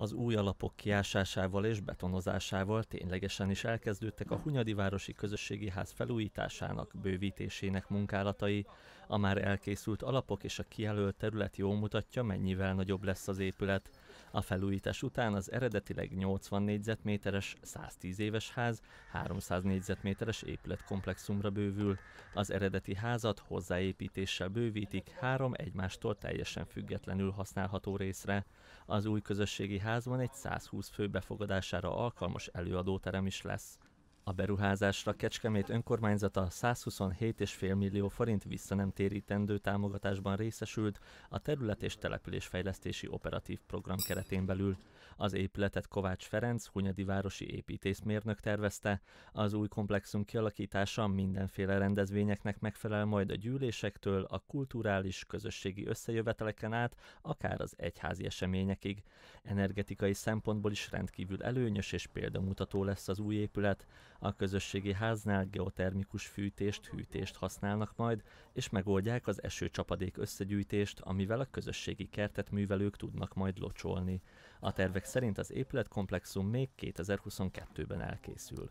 Az új alapok kiásásával és betonozásával ténylegesen is elkezdődtek a Hunyadi Városi Közösségi Ház felújításának, bővítésének munkálatai. A már elkészült alapok és a kijelölt terület jól mutatja, mennyivel nagyobb lesz az épület. A felújítás után az eredetileg 80 négyzetméteres, 110 éves ház 300 négyzetméteres épületkomplexumra bővül. Az eredeti házat hozzáépítéssel bővítik három egymástól teljesen függetlenül használható részre. Az új közösségi házban egy 120 fő befogadására alkalmas előadóterem is lesz. A beruházásra Kecskemét önkormányzata 127,5 millió forint visszanemtérítendő támogatásban részesült a terület és településfejlesztési operatív program keretén belül. Az épületet Kovács Ferenc, Hunyadi városi építészmérnök tervezte, az új komplexum kialakítása mindenféle rendezvényeknek megfelel majd a gyűlésektől, a kulturális, közösségi összejöveteleken át, akár az egyházi eseményekig. Energetikai szempontból is rendkívül előnyös és példamutató lesz az új épület. A közösségi háznál geotermikus fűtést, hűtést használnak majd, és megoldják az esőcsapadék összegyűjtést, amivel a közösségi kertet művelők tudnak majd locsolni. A tervek szerint az épületkomplexum még 2022-ben elkészül.